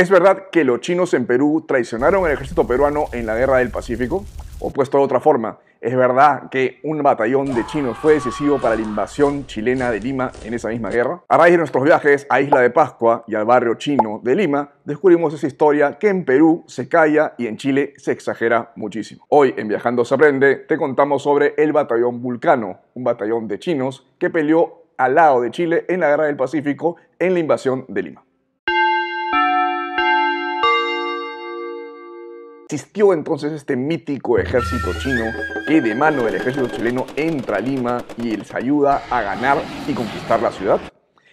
¿Es verdad que los chinos en Perú traicionaron al ejército peruano en la guerra del Pacífico? O puesto de otra forma, ¿es verdad que un batallón de chinos fue decisivo para la invasión chilena de Lima en esa misma guerra? A raíz de nuestros viajes a Isla de Pascua y al barrio chino de Lima, descubrimos esa historia que en Perú se calla y en Chile se exagera muchísimo. Hoy en Viajando se aprende te contamos sobre el batallón Vulcano, un batallón de chinos que peleó al lado de Chile en la guerra del Pacífico en la invasión de Lima. Existió entonces este mítico ejército chino que de mano del ejército chileno entra a Lima y les ayuda a ganar y conquistar la ciudad.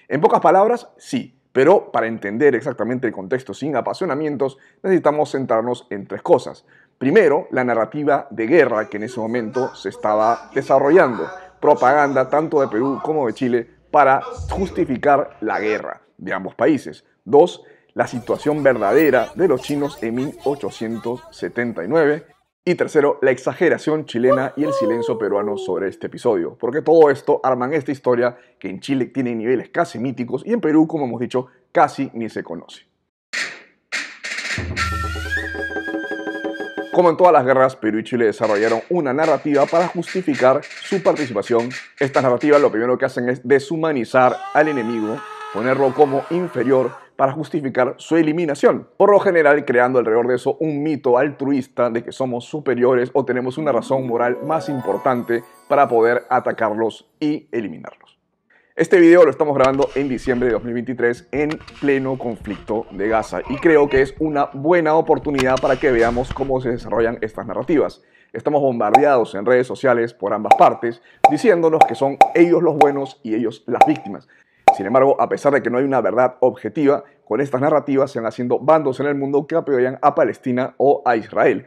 En pocas palabras, sí, pero para entender exactamente el contexto sin apasionamientos, necesitamos centrarnos en tres cosas. Primero, la narrativa de guerra que en ese momento se estaba desarrollando, propaganda tanto de Perú como de Chile para justificar la guerra de ambos países. Dos, la situación verdadera de los chinos en 1879. Y tercero, la exageración chilena y el silencio peruano sobre este episodio, porque todo esto en esta historia que en Chile tiene niveles casi míticos y en Perú, como hemos dicho, casi ni se conoce. Como en todas las guerras, Perú y Chile desarrollaron una narrativa para justificar su participación. Esta narrativa lo primero que hacen es deshumanizar al enemigo ponerlo como inferior para justificar su eliminación, por lo general creando alrededor de eso un mito altruista de que somos superiores o tenemos una razón moral más importante para poder atacarlos y eliminarlos. Este video lo estamos grabando en diciembre de 2023 en pleno conflicto de Gaza y creo que es una buena oportunidad para que veamos cómo se desarrollan estas narrativas. Estamos bombardeados en redes sociales por ambas partes, diciéndonos que son ellos los buenos y ellos las víctimas. Sin embargo, a pesar de que no hay una verdad objetiva, con estas narrativas se van haciendo bandos en el mundo que apoyan a Palestina o a Israel.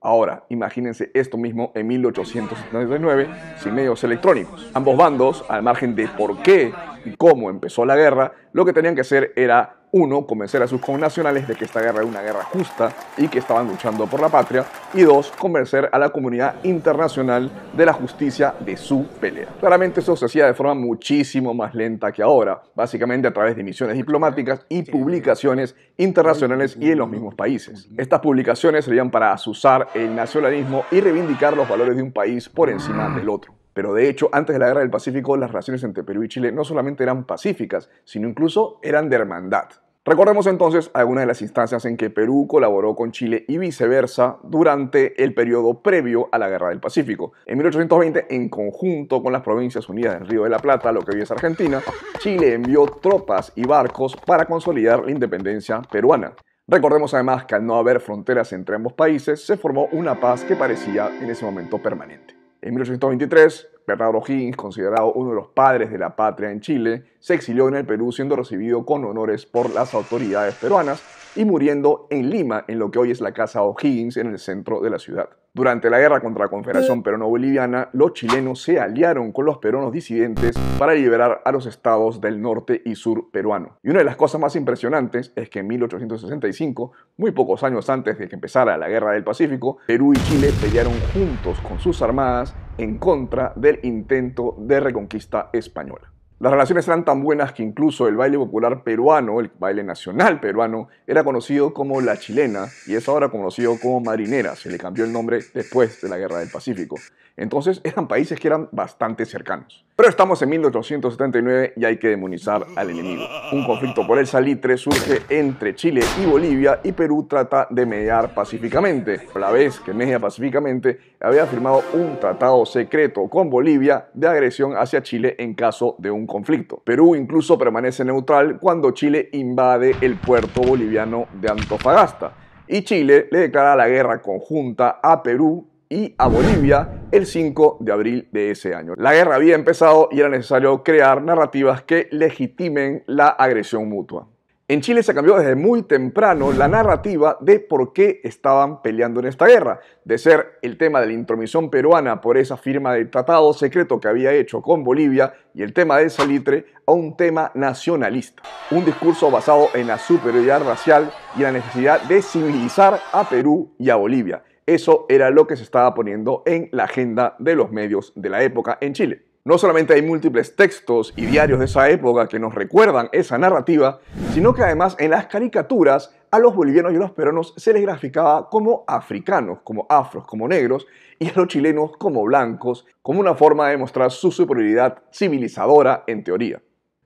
Ahora, imagínense esto mismo en 1879 sin medios electrónicos. Ambos bandos, al margen de por qué y cómo empezó la guerra, lo que tenían que hacer era, uno, convencer a sus connacionales de que esta guerra era una guerra justa y que estaban luchando por la patria, y dos, convencer a la comunidad internacional de la justicia de su pelea. Claramente eso se hacía de forma muchísimo más lenta que ahora, básicamente a través de misiones diplomáticas y publicaciones internacionales y en los mismos países. Estas publicaciones serían para azuzar el nacionalismo y reivindicar los valores de un país por encima del otro. Pero de hecho, antes de la Guerra del Pacífico, las relaciones entre Perú y Chile no solamente eran pacíficas, sino incluso eran de hermandad. Recordemos entonces algunas de las instancias en que Perú colaboró con Chile y viceversa durante el periodo previo a la Guerra del Pacífico. En 1820, en conjunto con las Provincias Unidas del Río de la Plata, lo que hoy es Argentina, Chile envió tropas y barcos para consolidar la independencia peruana. Recordemos además que al no haber fronteras entre ambos países, se formó una paz que parecía en ese momento permanente. En 1823, Bernardo Higgins, considerado uno de los padres de la patria en Chile, se exilió en el Perú siendo recibido con honores por las autoridades peruanas y muriendo en Lima, en lo que hoy es la Casa O'Higgins, en el centro de la ciudad. Durante la guerra contra la Confederación Peruano-Boliviana, los chilenos se aliaron con los peruanos disidentes para liberar a los estados del norte y sur peruano. Y una de las cosas más impresionantes es que en 1865, muy pocos años antes de que empezara la Guerra del Pacífico, Perú y Chile pelearon juntos con sus armadas en contra del intento de reconquista española. Las relaciones eran tan buenas que incluso el baile popular peruano, el baile nacional peruano, era conocido como la chilena y es ahora conocido como marinera, se le cambió el nombre después de la Guerra del Pacífico. Entonces eran países que eran bastante cercanos. Pero estamos en 1879 y hay que demonizar al enemigo. Un conflicto por el salitre surge entre Chile y Bolivia y Perú trata de mediar pacíficamente. la vez que media pacíficamente, había firmado un tratado secreto con Bolivia de agresión hacia Chile en caso de un conflicto. Perú incluso permanece neutral cuando Chile invade el puerto boliviano de Antofagasta. Y Chile le declara la guerra conjunta a Perú y a Bolivia el 5 de abril de ese año. La guerra había empezado y era necesario crear narrativas que legitimen la agresión mutua. En Chile se cambió desde muy temprano la narrativa de por qué estaban peleando en esta guerra, de ser el tema de la intromisión peruana por esa firma del tratado secreto que había hecho con Bolivia y el tema de Salitre a un tema nacionalista, un discurso basado en la superioridad racial y la necesidad de civilizar a Perú y a Bolivia, eso era lo que se estaba poniendo en la agenda de los medios de la época en Chile. No solamente hay múltiples textos y diarios de esa época que nos recuerdan esa narrativa, sino que además en las caricaturas a los bolivianos y los peruanos se les graficaba como africanos, como afros, como negros, y a los chilenos como blancos, como una forma de mostrar su superioridad civilizadora en teoría.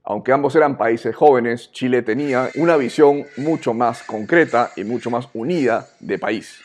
Aunque ambos eran países jóvenes, Chile tenía una visión mucho más concreta y mucho más unida de país.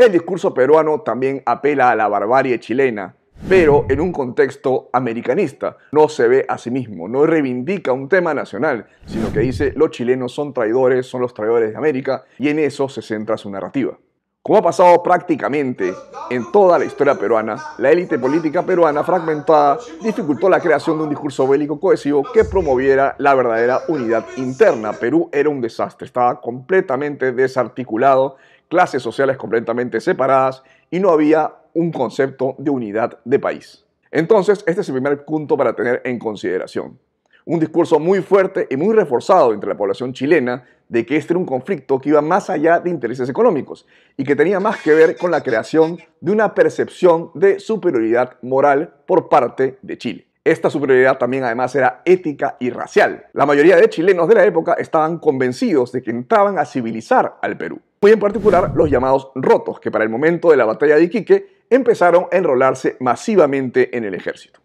El discurso peruano también apela a la barbarie chilena, pero en un contexto americanista. No se ve a sí mismo, no reivindica un tema nacional, sino que dice los chilenos son traidores, son los traidores de América, y en eso se centra su narrativa. Como ha pasado prácticamente en toda la historia peruana, la élite política peruana fragmentada dificultó la creación de un discurso bélico cohesivo que promoviera la verdadera unidad interna. Perú era un desastre, estaba completamente desarticulado clases sociales completamente separadas y no había un concepto de unidad de país. Entonces, este es el primer punto para tener en consideración. Un discurso muy fuerte y muy reforzado entre la población chilena de que este era un conflicto que iba más allá de intereses económicos y que tenía más que ver con la creación de una percepción de superioridad moral por parte de Chile. Esta superioridad también además era ética y racial. La mayoría de chilenos de la época estaban convencidos de que entraban a civilizar al Perú muy en particular los llamados rotos, que para el momento de la batalla de Iquique empezaron a enrolarse masivamente en el ejército.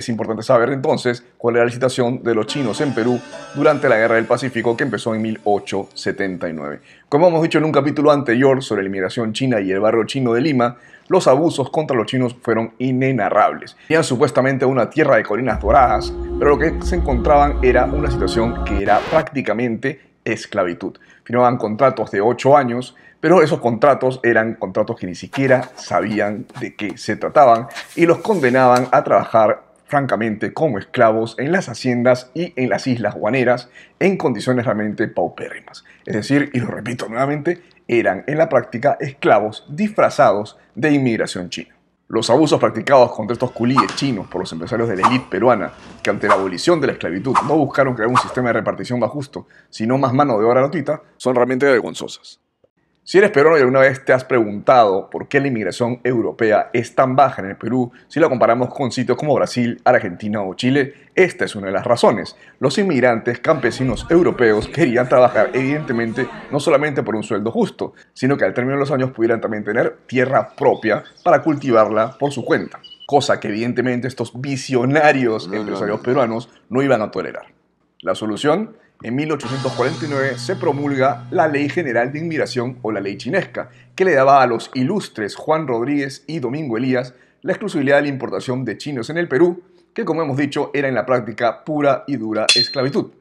Es importante saber entonces cuál era la situación de los chinos en Perú durante la Guerra del Pacífico que empezó en 1879. Como hemos dicho en un capítulo anterior sobre la inmigración china y el barrio chino de Lima, los abusos contra los chinos fueron inenarrables. Tenían supuestamente una tierra de colinas doradas, pero lo que se encontraban era una situación que era prácticamente esclavitud. Firmaban contratos de 8 años, pero esos contratos eran contratos que ni siquiera sabían de qué se trataban y los condenaban a trabajar francamente como esclavos en las haciendas y en las islas guaneras en condiciones realmente paupérrimas. Es decir, y lo repito nuevamente, eran en la práctica esclavos disfrazados de inmigración china. Los abusos practicados contra estos culíes chinos por los empresarios de la élite peruana, que ante la abolición de la esclavitud no buscaron crear un sistema de repartición más justo, sino más mano de obra gratuita, son realmente vergonzosas. Si eres peruano y alguna vez te has preguntado por qué la inmigración europea es tan baja en el Perú si la comparamos con sitios como Brasil, Argentina o Chile, esta es una de las razones. Los inmigrantes campesinos europeos querían trabajar evidentemente no solamente por un sueldo justo, sino que al término de los años pudieran también tener tierra propia para cultivarla por su cuenta, cosa que evidentemente estos visionarios empresarios peruanos no iban a tolerar. La solución en 1849 se promulga la Ley General de Inmigración o la Ley Chinesca, que le daba a los ilustres Juan Rodríguez y Domingo Elías la exclusividad de la importación de chinos en el Perú, que como hemos dicho era en la práctica pura y dura esclavitud.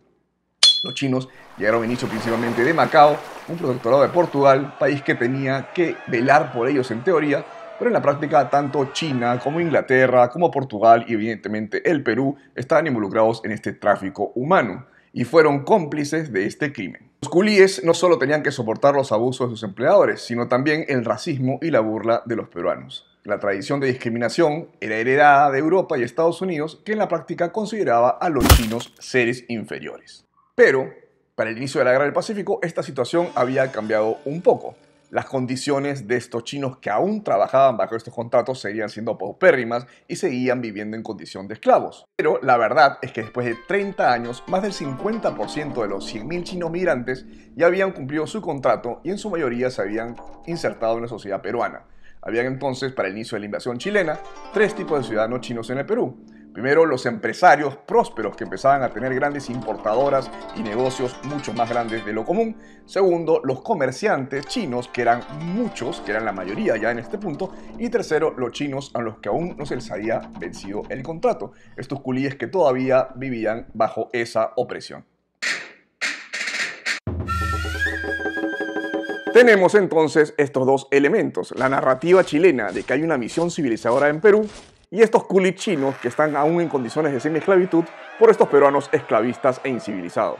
Los chinos llegaron a inicio principalmente de Macao, un protectorado de Portugal, país que tenía que velar por ellos en teoría, pero en la práctica tanto China como Inglaterra, como Portugal y evidentemente el Perú estaban involucrados en este tráfico humano y fueron cómplices de este crimen. Los culíes no solo tenían que soportar los abusos de sus empleadores, sino también el racismo y la burla de los peruanos. La tradición de discriminación era heredada de Europa y Estados Unidos, que en la práctica consideraba a los chinos seres inferiores. Pero, para el inicio de la Guerra del Pacífico, esta situación había cambiado un poco las condiciones de estos chinos que aún trabajaban bajo estos contratos seguían siendo paupérrimas y seguían viviendo en condición de esclavos. Pero la verdad es que después de 30 años, más del 50% de los 100.000 chinos migrantes ya habían cumplido su contrato y en su mayoría se habían insertado en la sociedad peruana. Habían entonces, para el inicio de la invasión chilena, tres tipos de ciudadanos chinos en el Perú Primero, los empresarios prósperos que empezaban a tener grandes importadoras y negocios mucho más grandes de lo común. Segundo, los comerciantes chinos, que eran muchos, que eran la mayoría ya en este punto. Y tercero, los chinos a los que aún no se les había vencido el contrato. Estos culíes que todavía vivían bajo esa opresión. Tenemos entonces estos dos elementos, la narrativa chilena de que hay una misión civilizadora en Perú y estos chinos que están aún en condiciones de semi-esclavitud por estos peruanos esclavistas e incivilizados.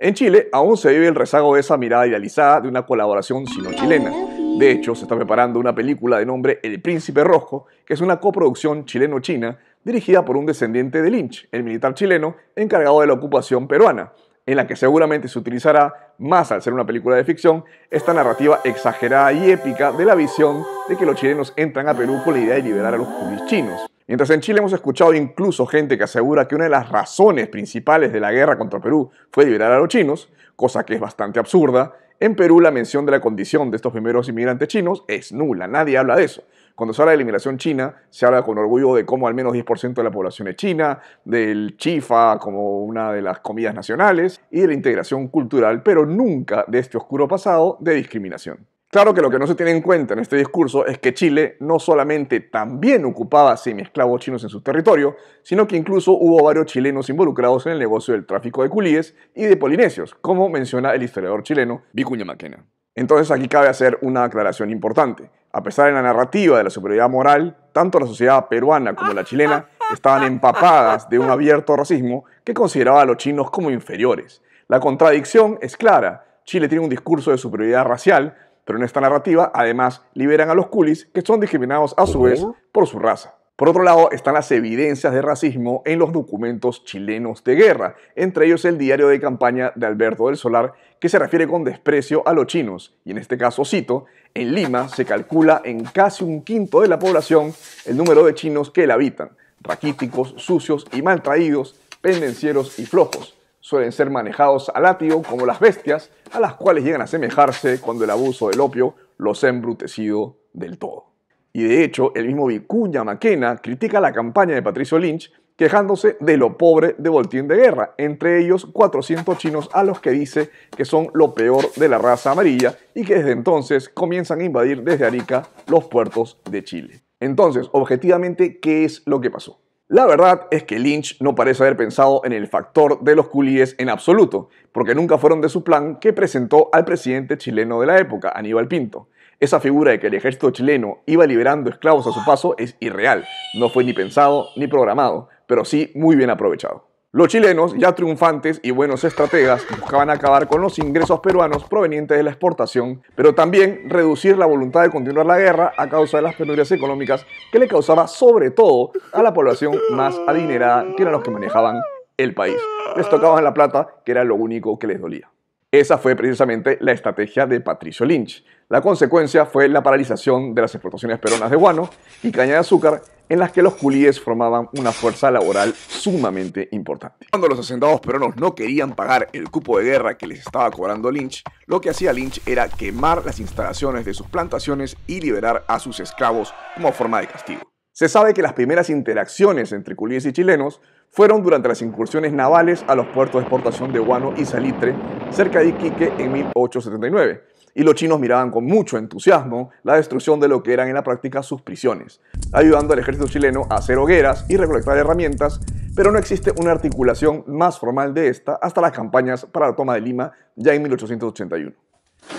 En Chile aún se vive el rezago de esa mirada idealizada de una colaboración sino-chilena. De hecho, se está preparando una película de nombre El Príncipe Rojo, que es una coproducción chileno-china dirigida por un descendiente de Lynch, el militar chileno encargado de la ocupación peruana, en la que seguramente se utilizará, más al ser una película de ficción, esta narrativa exagerada y épica de la visión de que los chilenos entran a Perú con la idea de liberar a los chinos. Mientras en Chile hemos escuchado incluso gente que asegura que una de las razones principales de la guerra contra Perú fue liberar a los chinos, cosa que es bastante absurda, en Perú la mención de la condición de estos primeros inmigrantes chinos es nula, nadie habla de eso. Cuando se habla de la inmigración china, se habla con orgullo de cómo al menos 10% de la población es china, del chifa como una de las comidas nacionales y de la integración cultural, pero nunca de este oscuro pasado de discriminación. Claro que lo que no se tiene en cuenta en este discurso es que Chile no solamente también ocupaba semiesclavos chinos en su territorio, sino que incluso hubo varios chilenos involucrados en el negocio del tráfico de culíes y de polinesios, como menciona el historiador chileno Vicuña Maquena. Entonces aquí cabe hacer una aclaración importante. A pesar de la narrativa de la superioridad moral, tanto la sociedad peruana como la chilena estaban empapadas de un abierto racismo que consideraba a los chinos como inferiores. La contradicción es clara. Chile tiene un discurso de superioridad racial, pero en esta narrativa, además, liberan a los coolies, que son discriminados a su vez por su raza. Por otro lado, están las evidencias de racismo en los documentos chilenos de guerra, entre ellos el diario de campaña de Alberto del Solar, que se refiere con desprecio a los chinos, y en este caso cito, en Lima se calcula en casi un quinto de la población el número de chinos que la habitan, raquíticos, sucios y maltraídos, pendencieros y flojos suelen ser manejados a látigo como las bestias, a las cuales llegan a asemejarse cuando el abuso del opio los ha embrutecido del todo. Y de hecho, el mismo Vicuña Maquena critica la campaña de Patricio Lynch quejándose de lo pobre de Voltín de Guerra, entre ellos 400 chinos a los que dice que son lo peor de la raza amarilla y que desde entonces comienzan a invadir desde Arica los puertos de Chile. Entonces, objetivamente, ¿qué es lo que pasó? La verdad es que Lynch no parece haber pensado en el factor de los culíes en absoluto, porque nunca fueron de su plan que presentó al presidente chileno de la época, Aníbal Pinto. Esa figura de que el ejército chileno iba liberando esclavos a su paso es irreal, no fue ni pensado ni programado, pero sí muy bien aprovechado. Los chilenos, ya triunfantes y buenos estrategas, buscaban acabar con los ingresos peruanos provenientes de la exportación, pero también reducir la voluntad de continuar la guerra a causa de las penurias económicas que le causaba sobre todo a la población más adinerada, que eran los que manejaban el país. Les tocaban la plata, que era lo único que les dolía. Esa fue precisamente la estrategia de Patricio Lynch. La consecuencia fue la paralización de las exportaciones peruanas de guano y caña de azúcar en las que los culíes formaban una fuerza laboral sumamente importante. Cuando los hacendados peruanos no querían pagar el cupo de guerra que les estaba cobrando Lynch, lo que hacía Lynch era quemar las instalaciones de sus plantaciones y liberar a sus esclavos como forma de castigo. Se sabe que las primeras interacciones entre culíes y chilenos fueron durante las incursiones navales a los puertos de exportación de Guano y Salitre, cerca de Iquique en 1879, y los chinos miraban con mucho entusiasmo la destrucción de lo que eran en la práctica sus prisiones, ayudando al ejército chileno a hacer hogueras y recolectar herramientas, pero no existe una articulación más formal de esta hasta las campañas para la toma de Lima ya en 1881.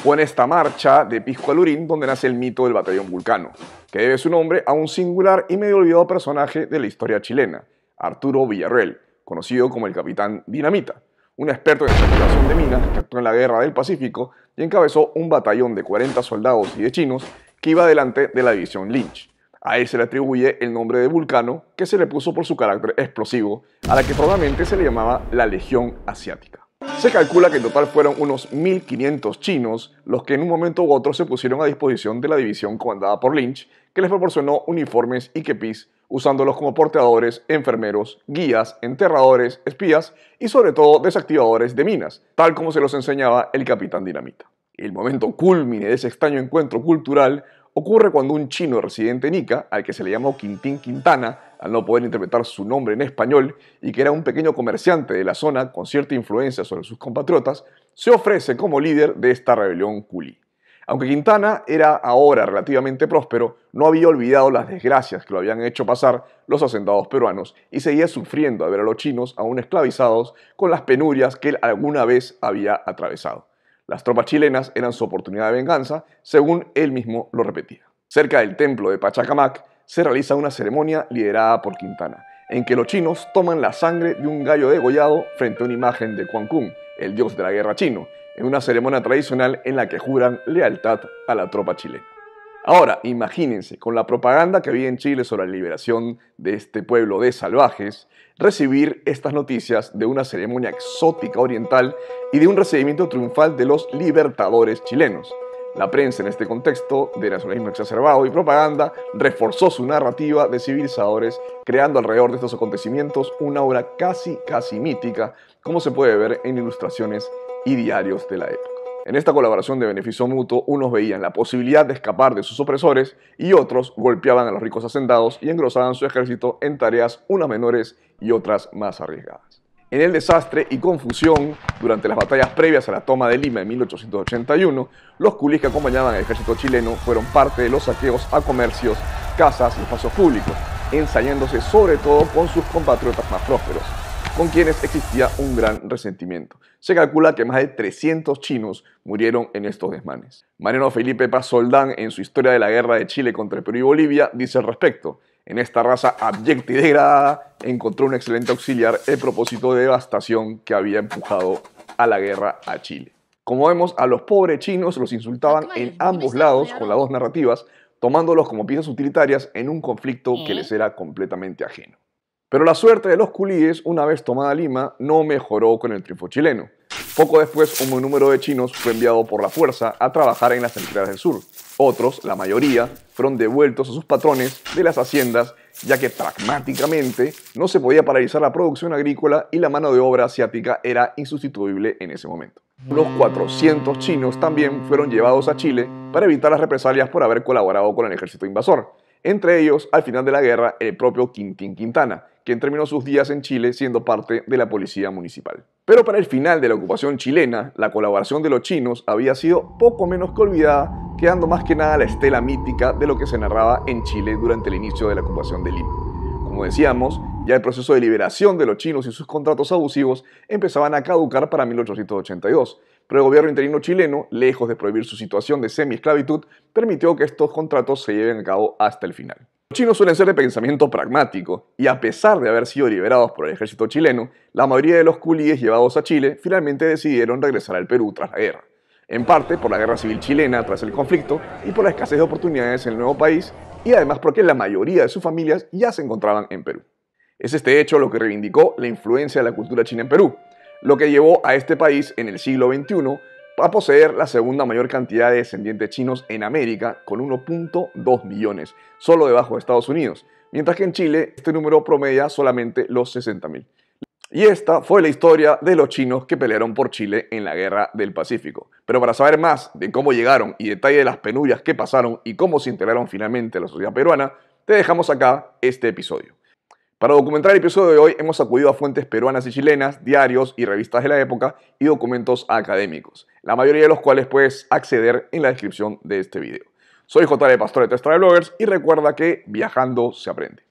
Fue en esta marcha de Pisco a Lurín donde nace el mito del batallón Vulcano, que debe su nombre a un singular y medio olvidado personaje de la historia chilena, Arturo Villarreal, conocido como el Capitán Dinamita, un experto en exploración de minas que actuó en la Guerra del Pacífico y encabezó un batallón de 40 soldados y de chinos que iba delante de la división Lynch. A él se le atribuye el nombre de Vulcano, que se le puso por su carácter explosivo, a la que probablemente se le llamaba la Legión Asiática. Se calcula que en total fueron unos 1.500 chinos los que en un momento u otro se pusieron a disposición de la división comandada por Lynch, que les proporcionó uniformes y kepis usándolos como porteadores, enfermeros, guías, enterradores, espías y sobre todo desactivadores de minas, tal como se los enseñaba el capitán Dinamita. El momento culmine de ese extraño encuentro cultural ocurre cuando un chino residente en Ica, al que se le llamó Quintín Quintana, al no poder interpretar su nombre en español y que era un pequeño comerciante de la zona con cierta influencia sobre sus compatriotas, se ofrece como líder de esta rebelión culí. Aunque Quintana era ahora relativamente próspero, no había olvidado las desgracias que lo habían hecho pasar los asentados peruanos y seguía sufriendo al ver a los chinos aún esclavizados con las penurias que él alguna vez había atravesado. Las tropas chilenas eran su oportunidad de venganza, según él mismo lo repetía. Cerca del templo de Pachacamac se realiza una ceremonia liderada por Quintana, en que los chinos toman la sangre de un gallo degollado frente a una imagen de Quan el dios de la guerra chino, en una ceremonia tradicional en la que juran lealtad a la tropa chilena. Ahora, imagínense, con la propaganda que había en Chile sobre la liberación de este pueblo de salvajes, recibir estas noticias de una ceremonia exótica oriental y de un recibimiento triunfal de los libertadores chilenos. La prensa en este contexto de nacionalismo exacerbado y propaganda reforzó su narrativa de civilizadores, creando alrededor de estos acontecimientos una obra casi, casi mítica, como se puede ver en ilustraciones y diarios de la época. En esta colaboración de beneficio mutuo, unos veían la posibilidad de escapar de sus opresores y otros golpeaban a los ricos hacendados y engrosaban su ejército en tareas unas menores y otras más arriesgadas. En el desastre y confusión durante las batallas previas a la toma de Lima en 1881, los culis que acompañaban al ejército chileno fueron parte de los saqueos a comercios, casas y espacios públicos, ensayándose sobre todo con sus compatriotas más prósperos, con quienes existía un gran resentimiento. Se calcula que más de 300 chinos murieron en estos desmanes. Mariano Felipe Paz Soldán, en su Historia de la Guerra de Chile contra Perú y Bolivia, dice al respecto, en esta raza abyecta y degradada encontró un excelente auxiliar el propósito de devastación que había empujado a la guerra a Chile. Como vemos, a los pobres chinos los insultaban en ambos lados con las dos narrativas, tomándolos como piezas utilitarias en un conflicto que ¿Eh? les era completamente ajeno. Pero la suerte de los culíes, una vez tomada Lima, no mejoró con el triunfo chileno. Poco después, un buen número de chinos fue enviado por la fuerza a trabajar en las centrales del sur. Otros, la mayoría, fueron devueltos a sus patrones de las haciendas, ya que pragmáticamente no se podía paralizar la producción agrícola y la mano de obra asiática era insustituible en ese momento. Unos 400 chinos también fueron llevados a Chile para evitar las represalias por haber colaborado con el ejército invasor. Entre ellos, al final de la guerra, el propio Quintín Quintana, quien terminó sus días en Chile siendo parte de la policía municipal. Pero para el final de la ocupación chilena, la colaboración de los chinos había sido poco menos que olvidada, quedando más que nada la estela mítica de lo que se narraba en Chile durante el inicio de la ocupación de Lima. Como decíamos, ya el proceso de liberación de los chinos y sus contratos abusivos empezaban a caducar para 1882, pero el gobierno interino chileno, lejos de prohibir su situación de semiesclavitud, permitió que estos contratos se lleven a cabo hasta el final. Los chinos suelen ser de pensamiento pragmático, y a pesar de haber sido liberados por el ejército chileno, la mayoría de los culíes llevados a Chile finalmente decidieron regresar al Perú tras la guerra. En parte por la guerra civil chilena tras el conflicto y por la escasez de oportunidades en el nuevo país, y además porque la mayoría de sus familias ya se encontraban en Perú. Es este hecho lo que reivindicó la influencia de la cultura china en Perú, lo que llevó a este país en el siglo XXI a poseer la segunda mayor cantidad de descendientes chinos en América, con 1.2 millones, solo debajo de Estados Unidos, mientras que en Chile este número promedia solamente los 60.000. Y esta fue la historia de los chinos que pelearon por Chile en la Guerra del Pacífico. Pero para saber más de cómo llegaron y detalle de las penurias que pasaron y cómo se integraron finalmente a la sociedad peruana, te dejamos acá este episodio. Para documentar el episodio de hoy hemos acudido a fuentes peruanas y chilenas, diarios y revistas de la época y documentos académicos, la mayoría de los cuales puedes acceder en la descripción de este video. Soy J.L. Pastor de Testra de Bloggers y recuerda que viajando se aprende.